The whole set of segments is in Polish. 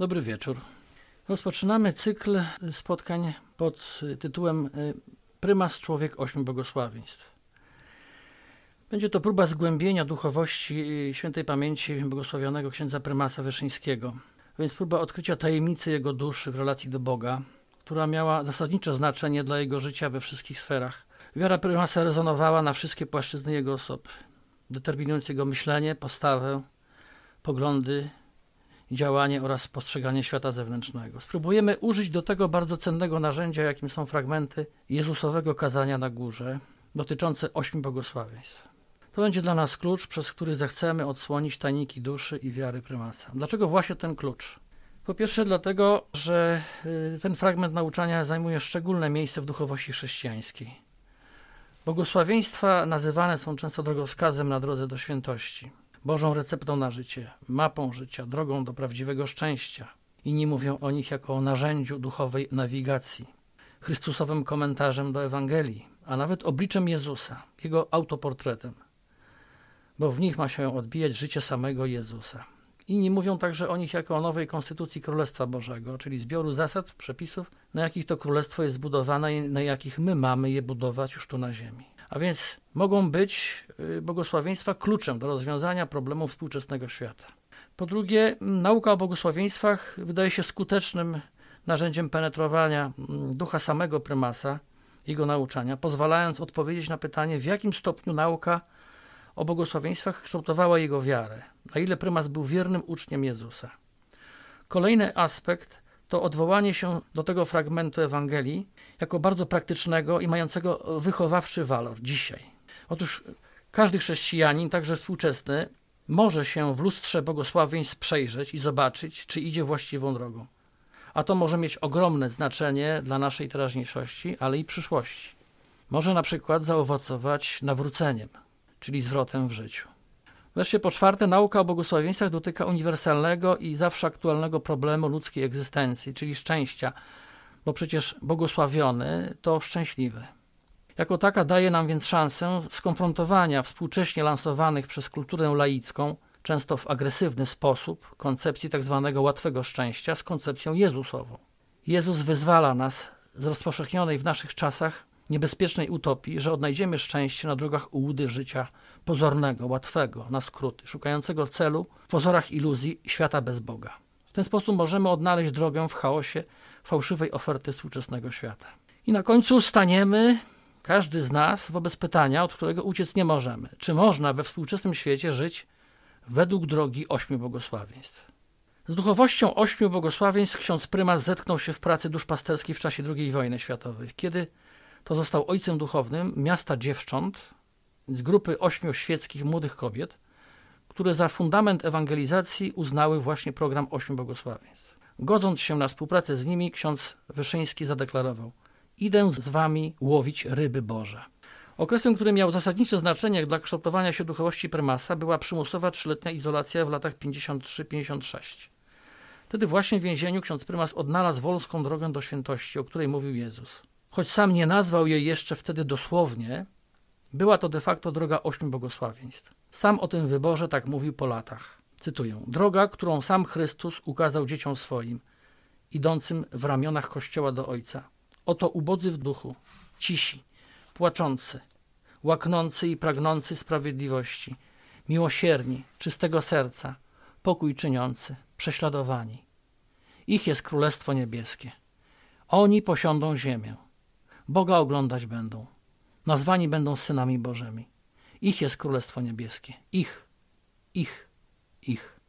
Dobry wieczór. Rozpoczynamy cykl spotkań pod tytułem y, Prymas Człowiek Ośmiu Błogosławieństw. Będzie to próba zgłębienia duchowości y, świętej pamięci błogosławionego księdza prymasa Wyszyńskiego, więc próba odkrycia tajemnicy jego duszy w relacji do Boga, która miała zasadnicze znaczenie dla jego życia we wszystkich sferach. Wiara prymasa rezonowała na wszystkie płaszczyzny jego osoby, determinując jego myślenie, postawę, poglądy działanie oraz postrzeganie świata zewnętrznego. Spróbujemy użyć do tego bardzo cennego narzędzia, jakim są fragmenty Jezusowego kazania na górze, dotyczące ośmiu błogosławieństw. To będzie dla nas klucz, przez który zechcemy odsłonić tajniki duszy i wiary prymasa. Dlaczego właśnie ten klucz? Po pierwsze, dlatego, że y, ten fragment nauczania zajmuje szczególne miejsce w duchowości chrześcijańskiej. Błogosławieństwa nazywane są często drogowskazem na drodze do świętości. Bożą receptą na życie, mapą życia, drogą do prawdziwego szczęścia. Inni mówią o nich jako o narzędziu duchowej nawigacji, Chrystusowym komentarzem do Ewangelii, a nawet obliczem Jezusa, jego autoportretem, bo w nich ma się odbijać życie samego Jezusa. Inni mówią także o nich jako o nowej konstytucji Królestwa Bożego, czyli zbioru zasad, przepisów, na jakich to królestwo jest zbudowane i na jakich my mamy je budować już tu na ziemi. A więc mogą być y, błogosławieństwa kluczem do rozwiązania problemów współczesnego świata. Po drugie, nauka o błogosławieństwach wydaje się skutecznym narzędziem penetrowania mm, ducha samego prymasa, jego nauczania, pozwalając odpowiedzieć na pytanie, w jakim stopniu nauka o błogosławieństwach kształtowała jego wiarę, na ile prymas był wiernym uczniem Jezusa. Kolejny aspekt to odwołanie się do tego fragmentu Ewangelii jako bardzo praktycznego i mającego wychowawczy walor dzisiaj. Otóż każdy chrześcijanin, także współczesny, może się w lustrze błogosławień sprzejrzeć i zobaczyć, czy idzie właściwą drogą. A to może mieć ogromne znaczenie dla naszej teraźniejszości, ale i przyszłości. Może na przykład zaowocować nawróceniem, czyli zwrotem w życiu. Wreszcie po czwarte, nauka o błogosławieństwach dotyka uniwersalnego i zawsze aktualnego problemu ludzkiej egzystencji, czyli szczęścia, bo przecież błogosławiony to szczęśliwy. Jako taka daje nam więc szansę skonfrontowania współcześnie lansowanych przez kulturę laicką, często w agresywny sposób, koncepcji tzw. Tak łatwego szczęścia z koncepcją Jezusową. Jezus wyzwala nas z rozpowszechnionej w naszych czasach niebezpiecznej utopii, że odnajdziemy szczęście na drogach ułudy życia pozornego, łatwego, na skróty, szukającego celu w pozorach iluzji świata bez Boga. W ten sposób możemy odnaleźć drogę w chaosie fałszywej oferty współczesnego świata. I na końcu staniemy, każdy z nas, wobec pytania, od którego uciec nie możemy. Czy można we współczesnym świecie żyć według drogi ośmiu błogosławieństw? Z duchowością ośmiu błogosławieństw ksiądz prymas zetknął się w pracy duszpasterskiej w czasie II wojny światowej, kiedy to został ojcem duchownym miasta dziewcząt z grupy ośmiu świeckich młodych kobiet, które za fundament ewangelizacji uznały właśnie program Ośmiu Błogosławieństw. Godząc się na współpracę z nimi, ksiądz Wyszyński zadeklarował: Idę z wami łowić ryby Boże. Okresem, który miał zasadnicze znaczenie dla kształtowania się duchowości prymasa, była przymusowa trzyletnia izolacja w latach 53-56. Wtedy właśnie w więzieniu ksiądz prymas odnalazł wolską drogę do świętości, o której mówił Jezus choć sam nie nazwał jej jeszcze wtedy dosłownie, była to de facto droga ośmiu błogosławieństw. Sam o tym wyborze tak mówił po latach. Cytuję: Droga, którą sam Chrystus ukazał dzieciom swoim, idącym w ramionach Kościoła do Ojca. Oto ubodzy w duchu, cisi, płaczący, łaknący i pragnący sprawiedliwości, miłosierni, czystego serca, pokój czyniący, prześladowani. Ich jest Królestwo Niebieskie. Oni posiądą ziemię. Boga oglądać będą. Nazwani będą synami Bożymi. Ich jest Królestwo Niebieskie. Ich, ich, ich.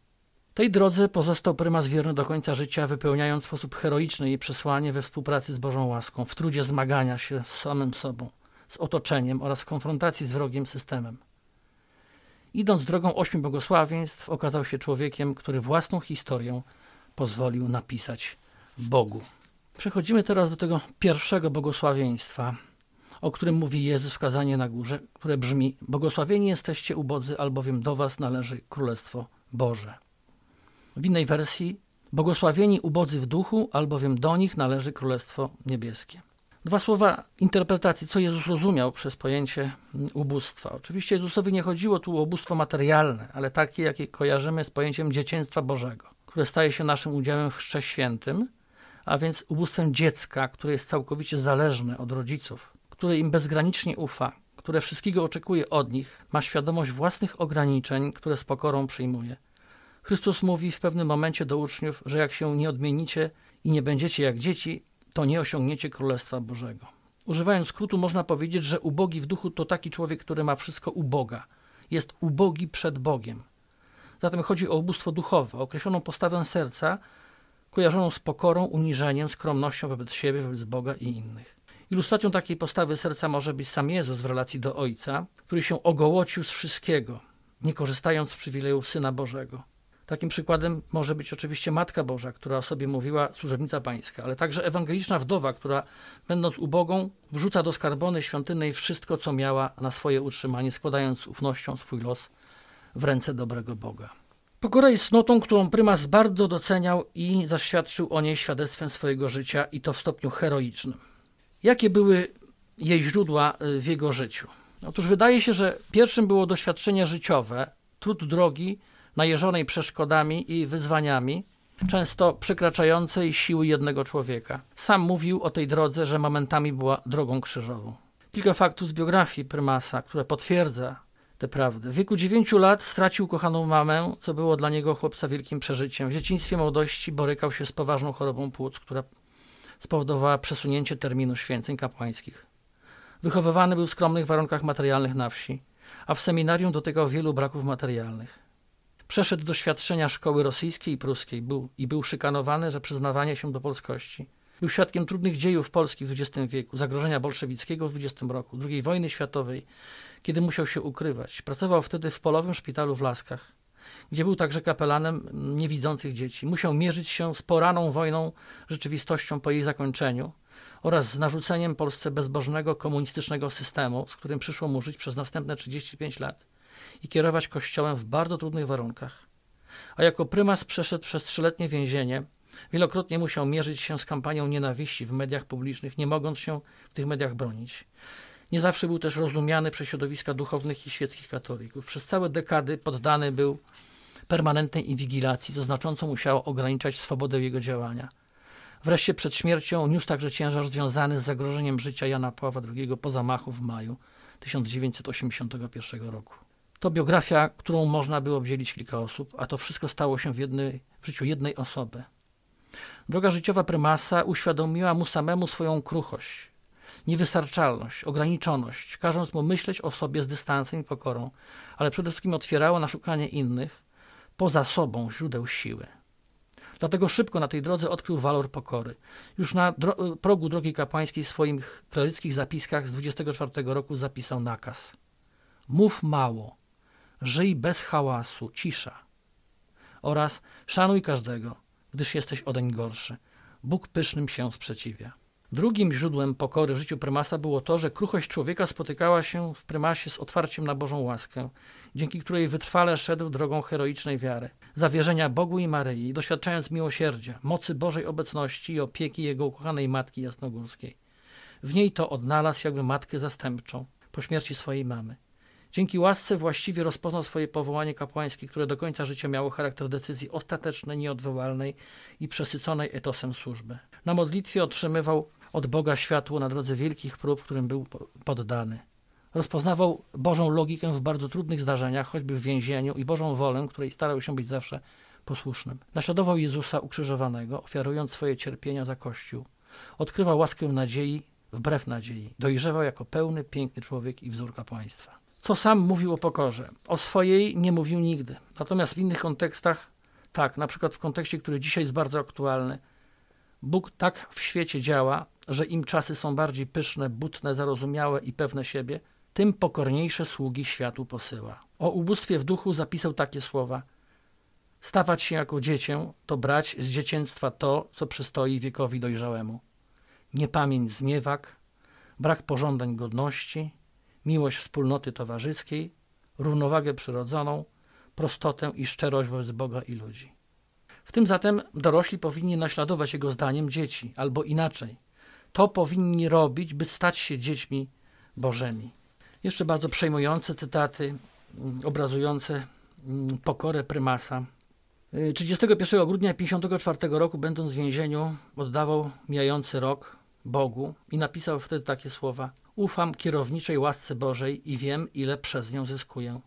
Tej drodze pozostał prymas wierny do końca życia, wypełniając w sposób heroiczny jej przesłanie we współpracy z Bożą łaską, w trudzie zmagania się z samym sobą, z otoczeniem oraz konfrontacji z wrogiem systemem. Idąc drogą ośmiu błogosławieństw, okazał się człowiekiem, który własną historię pozwolił napisać Bogu. Przechodzimy teraz do tego pierwszego błogosławieństwa, o którym mówi Jezus w kazanie na górze, które brzmi: Błogosławieni jesteście ubodzy, albowiem do was należy Królestwo Boże. W innej wersji: Błogosławieni ubodzy w duchu, albowiem do nich należy Królestwo Niebieskie. Dwa słowa interpretacji, co Jezus rozumiał przez pojęcie ubóstwa. Oczywiście Jezusowi nie chodziło tu o ubóstwo materialne, ale takie, jakie kojarzymy z pojęciem dzieciństwa Bożego, które staje się naszym udziałem w Chrzcie Świętym, a więc ubóstwem dziecka, które jest całkowicie zależne od rodziców, które im bezgranicznie ufa, które wszystkiego oczekuje od nich, ma świadomość własnych ograniczeń, które z pokorą przyjmuje. Chrystus mówi w pewnym momencie do uczniów, że jak się nie odmienicie i nie będziecie jak dzieci, to nie osiągniecie Królestwa Bożego. Używając skrótu, można powiedzieć, że ubogi w duchu to taki człowiek, który ma wszystko uboga. Jest ubogi przed Bogiem. Zatem chodzi o ubóstwo duchowe, określoną postawę serca, kojarzoną z pokorą, uniżeniem, skromnością wobec siebie, wobec Boga i innych. Ilustracją takiej postawy serca może być sam Jezus w relacji do Ojca, który się ogołocił z wszystkiego, nie korzystając z przywilejów Syna Bożego. Takim przykładem może być oczywiście Matka Boża, która o sobie mówiła służebnica pańska, ale także ewangeliczna wdowa, która będąc ubogą wrzuca do skarbony świątynnej wszystko, co miała na swoje utrzymanie, składając z ufnością swój los w ręce dobrego Boga. Pokora jest cnotą, którą prymas bardzo doceniał i zaświadczył o niej świadectwem swojego życia i to w stopniu heroicznym. Jakie były jej źródła e, w jego życiu? Otóż wydaje się, że pierwszym było doświadczenie życiowe, trud drogi najeżonej przeszkodami i wyzwaniami, często przekraczającej siły jednego człowieka. Sam mówił o tej drodze, że momentami była drogą krzyżową. Kilka faktów z biografii prymasa, które potwierdza tę prawdę. W wieku 9 lat stracił kochaną mamę, co było dla niego chłopca wielkim przeżyciem. W dzieciństwie młodości borykał się z poważną chorobą płuc, która spowodowała przesunięcie terminu święceń kapłańskich. Wychowywany był w skromnych warunkach materialnych na wsi, a w seminarium dotykał wielu braków materialnych. Przeszedł doświadczenia szkoły rosyjskiej i pruskiej był, i był szykanowany za przyznawanie się do polskości. Był świadkiem trudnych dziejów Polski w XX wieku, zagrożenia bolszewickiego w XX roku, II wojny światowej, kiedy musiał się ukrywać. Pracował wtedy w polowym szpitalu w Laskach, gdzie był także kapelanem niewidzących dzieci. Musiał mierzyć się z poraną wojną rzeczywistością po jej zakończeniu oraz z narzuceniem Polsce bezbożnego komunistycznego systemu, z którym przyszło mu żyć przez następne 35 lat i kierować kościołem w bardzo trudnych warunkach. A jako prymas przeszedł przez trzyletnie więzienie, Wielokrotnie musiał mierzyć się z kampanią nienawiści w mediach publicznych, nie mogąc się w tych mediach bronić. Nie zawsze był też rozumiany przez środowiska duchownych i świeckich katolików. Przez całe dekady poddany był permanentnej inwigilacji, co znacząco musiało ograniczać swobodę jego działania. Wreszcie przed śmiercią niósł także ciężar związany z zagrożeniem życia Jana Pawła II po zamachu w maju 1981 roku. To biografia, którą można było obdzielić kilka osób, a to wszystko stało się w, jednej, w życiu jednej osoby. Droga życiowa prymasa uświadomiła mu samemu swoją kruchość niewystarczalność, ograniczoność, każąc mu myśleć o sobie z dystansem i pokorą, ale przede wszystkim otwierało na szukanie innych, poza sobą źródeł siły. Dlatego szybko na tej drodze odkrył walor pokory. Już na dro progu drogi kapłańskiej w swoich kleryckich zapiskach z 24 roku zapisał nakaz. Mów mało, żyj bez hałasu, cisza. Oraz szanuj każdego, gdyż jesteś odeń gorszy. Bóg pysznym się sprzeciwia. Drugim źródłem pokory w życiu prymasa było to, że kruchość człowieka spotykała się w prymasie z otwarciem na Bożą łaskę, dzięki której wytrwale szedł drogą heroicznej wiary, zawierzenia Bogu i Maryi, doświadczając miłosierdzia, mocy Bożej obecności i opieki jego ukochanej matki jasnogórskiej. W niej to odnalazł jakby matkę zastępczą po śmierci swojej mamy. Dzięki łasce właściwie rozpoznał swoje powołanie kapłańskie, które do końca życia miało charakter decyzji ostatecznej, nieodwołalnej i przesyconej etosem służby. Na modlitwie otrzymywał od Boga światło na drodze wielkich prób, którym był poddany. Rozpoznawał Bożą logikę w bardzo trudnych zdarzeniach, choćby w więzieniu, i Bożą wolę, której starał się być zawsze posłusznym. Naśladował Jezusa ukrzyżowanego, ofiarując swoje cierpienia za Kościół. Odkrywał łaskę nadziei wbrew nadziei. Dojrzewał jako pełny, piękny człowiek i wzór kapłaństwa. Co sam mówił o pokorze? O swojej nie mówił nigdy. Natomiast w innych kontekstach, tak, na przykład w kontekście, który dzisiaj jest bardzo aktualny, Bóg tak w świecie działa, że im czasy są bardziej pyszne, butne, zarozumiałe i pewne siebie, tym pokorniejsze sługi światu posyła. O ubóstwie w duchu zapisał takie słowa: Stawać się jako dziecię, to brać z dziecięctwa to, co przystoi wiekowi dojrzałemu. Niepamięć zniewag, brak pożądań godności, miłość wspólnoty towarzyskiej, równowagę przyrodzoną, prostotę i szczerość wobec Boga i ludzi. W tym zatem dorośli powinni naśladować jego zdaniem dzieci, albo inaczej – to powinni robić, by stać się dziećmi Bożymi. Jeszcze bardzo przejmujące cytaty mm, obrazujące mm, pokorę prymasa. 31 y, grudnia 1954 roku, będąc w więzieniu, oddawał mijający rok Bogu i napisał wtedy takie słowa: Ufam kierowniczej łasce Bożej i wiem, ile przez nią zyskuję.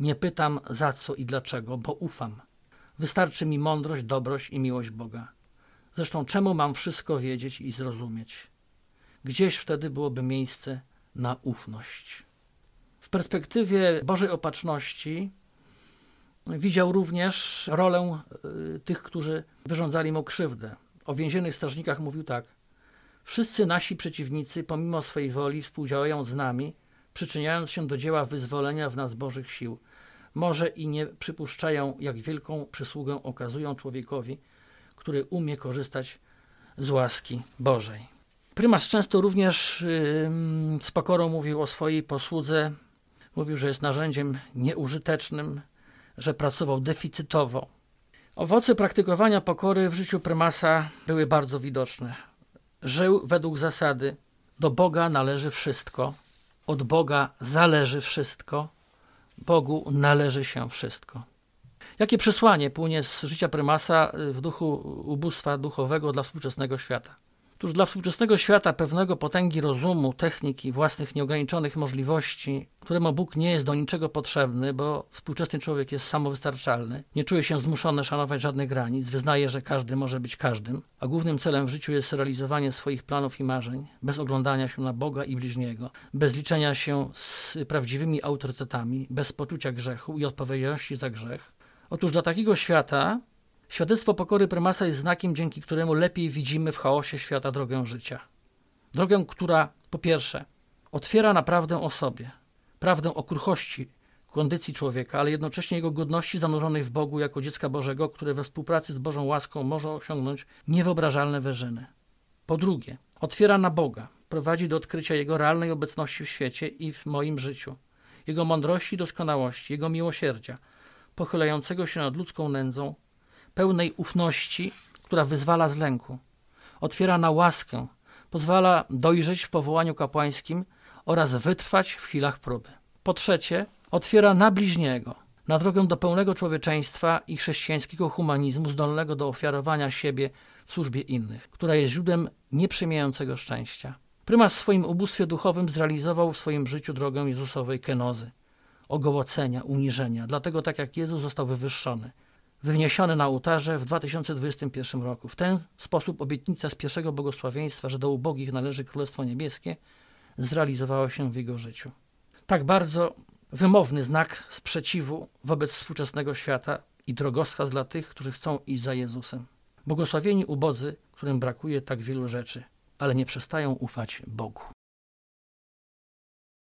Nie pytam za co i dlaczego, bo ufam. Wystarczy mi mądrość, dobrość i miłość Boga. Zresztą czemu mam wszystko wiedzieć i zrozumieć? Gdzieś wtedy byłoby miejsce na ufność. W perspektywie Bożej Opatrzności widział również rolę e, tych, którzy wyrządzali mu krzywdę. O więziennych strażnikach mówił tak: Wszyscy nasi przeciwnicy, pomimo swej woli, współdziałają z nami, przyczyniając się do dzieła wyzwolenia w nas Bożych sił. Może i nie przypuszczają, jak wielką przysługę okazują człowiekowi, który umie korzystać z łaski Bożej. Prymas często również z pokorą mówił o swojej posłudze, mówił, że jest narzędziem nieużytecznym, że pracował deficytowo. Owoce praktykowania pokory w życiu prymasa były bardzo widoczne. Żył według zasady: do Boga należy wszystko, od Boga zależy wszystko, Bogu należy się wszystko. Jakie przesłanie płynie z życia prymasa y, w duchu ubóstwa duchowego dla współczesnego świata? Tuż dla współczesnego świata pewnego potęgi rozumu, techniki, własnych nieograniczonych możliwości, któremu Bóg nie jest do niczego potrzebny, bo współczesny człowiek jest samowystarczalny, nie czuje się zmuszony szanować żadnych granic, wyznaje, że każdy może być każdym, a głównym celem w życiu jest realizowanie swoich planów i marzeń, bez oglądania się na Boga i bliźniego, bez liczenia się z prawdziwymi autorytetami, bez poczucia grzechu i odpowiedzialności za grzech, Otóż dla takiego świata świadectwo pokory prymasa jest znakiem, dzięki któremu lepiej widzimy w chaosie świata drogę życia. Drogę, która po pierwsze otwiera na prawdę o sobie, prawdę o kruchości, kondycji człowieka, ale jednocześnie jego godności zanurzonej w Bogu jako dziecka Bożego, które we współpracy z Bożą łaską może osiągnąć niewyobrażalne wyżyny. Po drugie, otwiera na Boga, prowadzi do odkrycia Jego realnej obecności w świecie i w moim życiu, Jego mądrości i doskonałości, Jego miłosierdzia, pochylającego się nad ludzką nędzą, pełnej ufności, która wyzwala z lęku, otwiera na łaskę, pozwala dojrzeć w powołaniu kapłańskim oraz wytrwać w chwilach próby. Po trzecie, otwiera na bliźniego, na drogę do pełnego człowieczeństwa i chrześcijańskiego humanizmu zdolnego do ofiarowania siebie w służbie innych, która jest źródłem nieprzemijającego szczęścia. Prymas w swoim ubóstwie duchowym zrealizował w swoim życiu drogę Jezusowej kenozy, ogołocenia, uniżenia. Dlatego tak jak Jezus został wywyższony, wywniesiony na ołtarze w 2021 roku. W ten sposób obietnica z pierwszego błogosławieństwa, że do ubogich należy Królestwo Niebieskie, zrealizowała się w jego życiu. Tak bardzo wymowny znak sprzeciwu wobec współczesnego świata i drogowskaz dla tych, którzy chcą iść za Jezusem. Błogosławieni ubodzy, którym brakuje tak wielu rzeczy, ale nie przestają ufać Bogu.